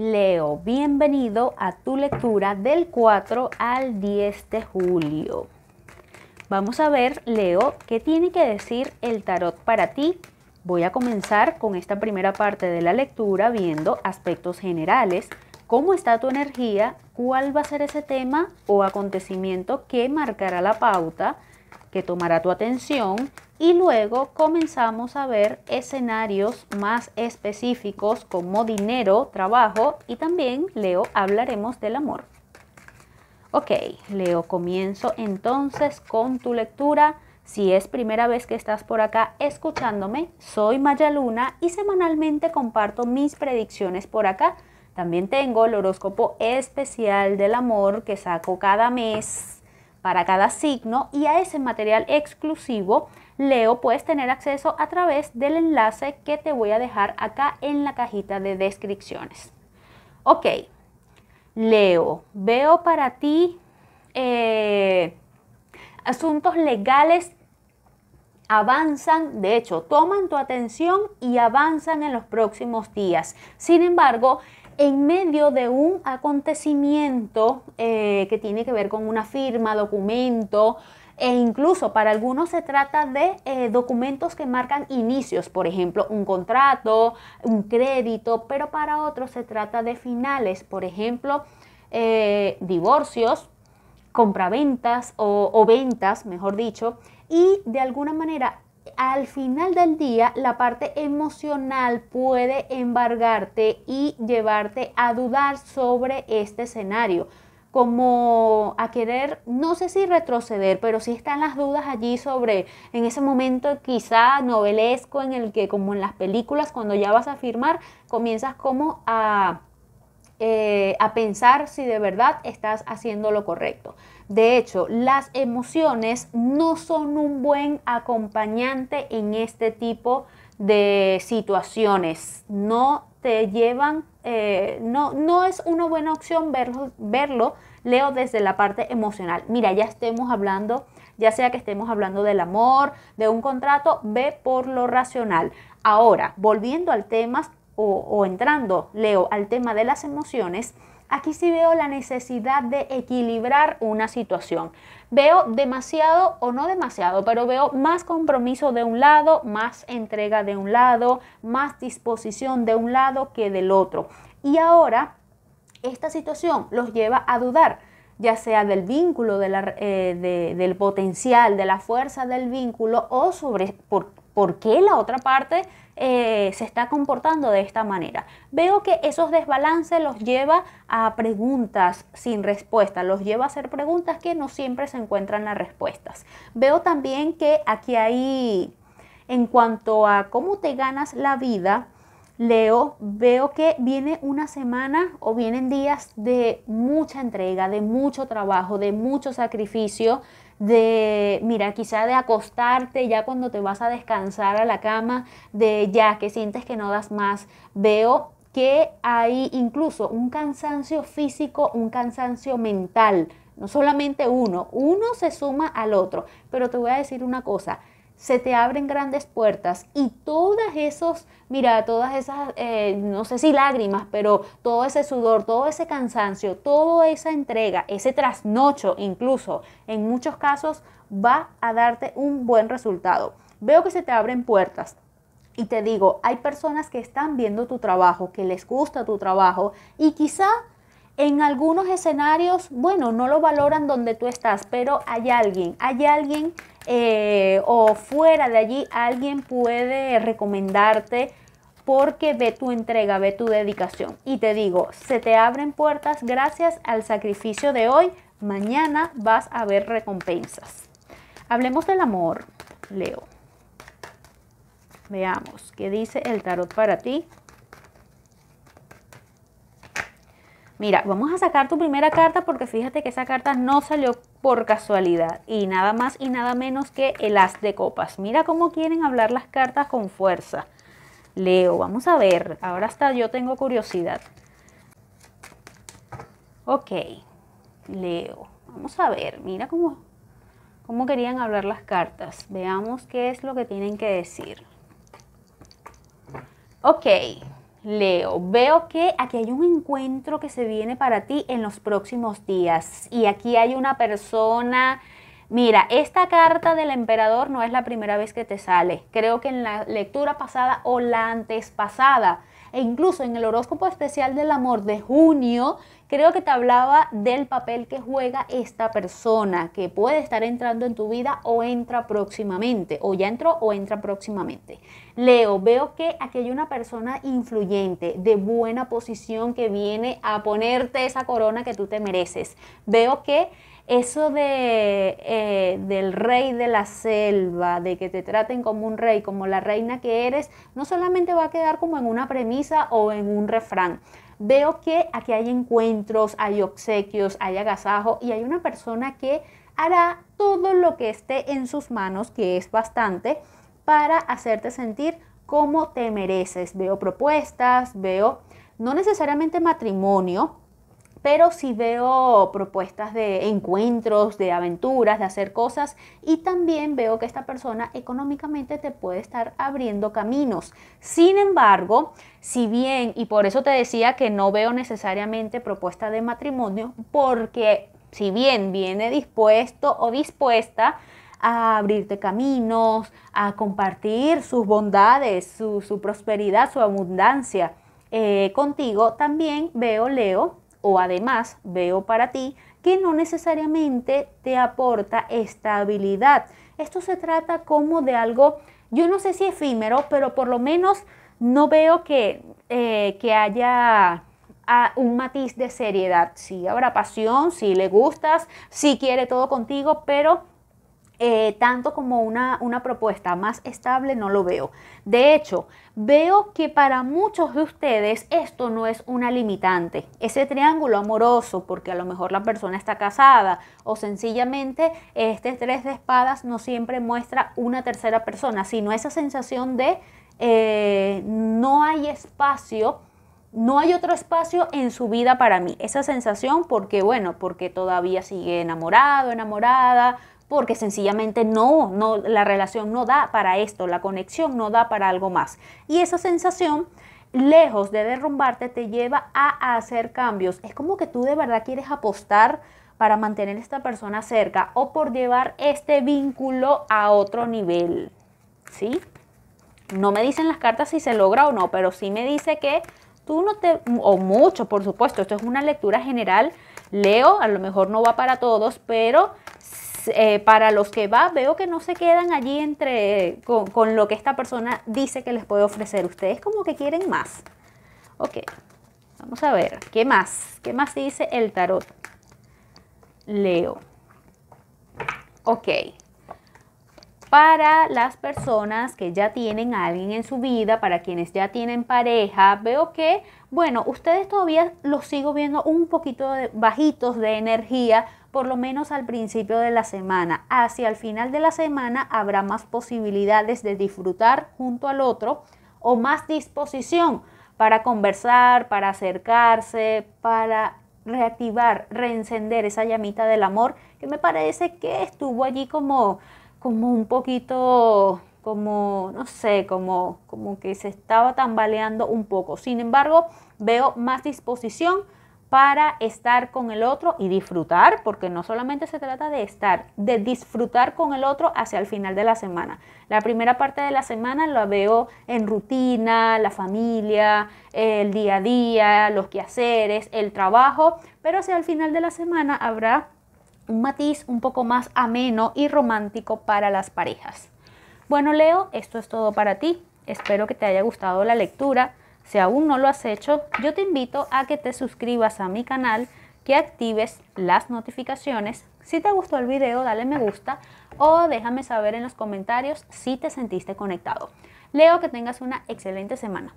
Leo, bienvenido a tu lectura del 4 al 10 de julio. Vamos a ver, Leo, qué tiene que decir el tarot para ti. Voy a comenzar con esta primera parte de la lectura viendo aspectos generales, cómo está tu energía, cuál va a ser ese tema o acontecimiento que marcará la pauta, que tomará tu atención y luego comenzamos a ver escenarios más específicos como dinero, trabajo y también, Leo, hablaremos del amor. Ok, Leo, comienzo entonces con tu lectura. Si es primera vez que estás por acá escuchándome, soy Maya Luna y semanalmente comparto mis predicciones por acá. También tengo el horóscopo especial del amor que saco cada mes para cada signo y a ese material exclusivo Leo puedes tener acceso a través del enlace que te voy a dejar acá en la cajita de descripciones. Ok, Leo, veo para ti eh, asuntos legales avanzan, de hecho, toman tu atención y avanzan en los próximos días. Sin embargo, en medio de un acontecimiento eh, que tiene que ver con una firma, documento, e incluso para algunos se trata de eh, documentos que marcan inicios, por ejemplo, un contrato, un crédito, pero para otros se trata de finales, por ejemplo, eh, divorcios, compraventas o ventas, mejor dicho, y de alguna manera al final del día la parte emocional puede embargarte y llevarte a dudar sobre este escenario como a querer, no sé si retroceder, pero si están las dudas allí sobre en ese momento quizá novelesco en el que como en las películas cuando ya vas a firmar comienzas como eh, a, pensar si de verdad estás haciendo lo correcto. De hecho, las emociones no son un buen acompañante en este tipo de situaciones. No te llevan, eh, no, no es una buena opción verlo, verlo leo desde la parte emocional. Mira, ya estemos hablando, ya sea que estemos hablando del amor, de un contrato, ve por lo racional. Ahora, volviendo al tema o, entrando, leo al tema de las emociones. Aquí sí veo la necesidad de equilibrar una situación. Veo demasiado o no demasiado, pero veo más compromiso de un lado, más entrega de un lado, más disposición de un lado que del otro. Y ahora esta situación los lleva a dudar, ya sea del vínculo, eh, del potencial, de la fuerza del vínculo o sobre por, qué la otra parte eh, se está comportando de esta manera. Veo que esos desbalances los lleva a preguntas sin respuesta, los lleva a hacer preguntas que no siempre se encuentran las respuestas. Veo también que aquí hay, en cuanto a cómo te ganas la vida, Leo, veo que viene una semana o vienen días de mucha entrega, de mucho trabajo, de mucho sacrificio, de, mira, quizá de acostarte ya cuando te vas a descansar a la cama, de ya que sientes que no das más. Veo que hay incluso un cansancio físico, un cansancio mental, no solamente uno, uno se suma al otro, pero te voy a decir una cosa, se te abren grandes puertas y todas esos, mira, todas esas, eh, no sé si lágrimas, pero todo ese sudor, todo ese cansancio, toda esa entrega, ese trasnocho incluso, en muchos casos va a darte un buen resultado. Veo que se te abren puertas. Y te digo, hay personas que están viendo tu trabajo, que les gusta tu trabajo y quizá en algunos escenarios, bueno, no lo valoran donde tú estás, pero hay alguien, hay alguien eh, o fuera de allí alguien puede recomendarte porque ve tu entrega, ve tu dedicación. Y te digo, se te abren puertas gracias al sacrificio de hoy, mañana vas a ver recompensas. Hablemos del amor, Leo. Veamos, ¿qué dice el tarot para ti? Mira, vamos a sacar tu primera carta porque fíjate que esa carta no salió por casualidad y nada más y nada menos que el as de copas. Mira cómo quieren hablar las cartas con fuerza. Leo, vamos a ver, ahora está yo tengo curiosidad. Ok, Leo, vamos a ver, mira cómo, cómo querían hablar las cartas. Veamos qué es lo que tienen que decir. Ok, Leo, veo que aquí hay un encuentro que se viene para ti en los próximos días y aquí hay una persona... Mira, esta carta del emperador no es la primera vez que te sale. Creo que en la lectura pasada o la antes pasada, e incluso en el horóscopo especial del amor de junio, creo que te hablaba del papel que juega esta persona que puede estar entrando en tu vida o entra próximamente, o ya entró o entra próximamente. Leo, veo que aquí hay una persona influyente, de buena posición, que viene a ponerte esa corona que tú te mereces. Veo que eso de eh, del rey de la selva, de que te traten como un rey, como la reina que eres, no solamente va a quedar como en una premisa o en un refrán veo que aquí hay encuentros, hay obsequios, hay agasajo y hay una persona que hará todo lo que esté en sus manos, que es bastante, para hacerte sentir como te mereces. Veo propuestas, veo no necesariamente matrimonio, pero sí veo propuestas de encuentros, de aventuras, de hacer cosas y también veo que esta persona económicamente te puede estar abriendo caminos. Sin embargo, si bien, y por eso te decía que no veo necesariamente propuesta de matrimonio, porque si bien viene dispuesto o dispuesta, a abrirte caminos, a compartir sus bondades, su, prosperidad, su abundancia eh, contigo. También veo, Leo, o además veo para ti que no necesariamente te aporta estabilidad. Esto se trata como de algo, yo no sé si efímero, pero por lo menos no veo que, eh, que haya ah, un matiz de seriedad. Sí habrá pasión, si sí le gustas, si sí quiere todo contigo, pero eh, tanto como una, una propuesta más estable, no lo veo. De hecho, veo que para muchos de ustedes esto no es una limitante. Ese triángulo amoroso, porque a lo mejor la persona está casada o sencillamente este tres de espadas no siempre muestra una tercera persona, sino esa sensación de eh, no hay espacio no hay otro espacio en su vida para mí. Esa sensación porque, bueno, porque todavía sigue enamorado, enamorada, porque sencillamente no, no, la relación no da para esto, la conexión no da para algo más. Y esa sensación, lejos de derrumbarte, te lleva a hacer cambios. Es como que tú de verdad quieres apostar para mantener a esta persona cerca o por llevar este vínculo a otro nivel. ¿Sí? No me dicen las cartas si se logra o no, pero sí me dice que tú no te, o mucho, por supuesto, esto es una lectura general. Leo, a lo mejor no va para todos, pero eh, para los que va, veo que no se quedan allí entre, con, lo que esta persona dice que les puede ofrecer. Ustedes como que quieren más. Ok, vamos a ver, ¿qué más? ¿Qué más dice el tarot? Leo. Ok, para las personas que ya tienen a alguien en su vida, para quienes ya tienen pareja, veo que, bueno, ustedes todavía los sigo viendo un poquito de, bajitos de energía, por lo menos al principio de la semana. Hacia el final de la semana habrá más posibilidades de disfrutar junto al otro o más disposición para conversar, para acercarse, para reactivar, reencender esa llamita del amor que me parece que estuvo allí como, como un poquito, como, no sé, como, como que se estaba tambaleando un poco. Sin embargo, veo más disposición para estar con el otro y disfrutar, porque no solamente se trata de estar, de disfrutar con el otro hacia el final de la semana. La primera parte de la semana la veo en rutina, la familia, el día a día, los quehaceres, el trabajo, pero hacia el final de la semana habrá un matiz un poco más ameno y romántico para las parejas. Bueno, Leo, esto es todo para ti. Espero que te haya gustado la lectura. Si aún no lo has hecho, yo te invito a que te suscribas a mi canal, que actives las notificaciones. Si te gustó el video, dale me gusta o déjame saber en los comentarios si te sentiste conectado. Leo que tengas una excelente semana.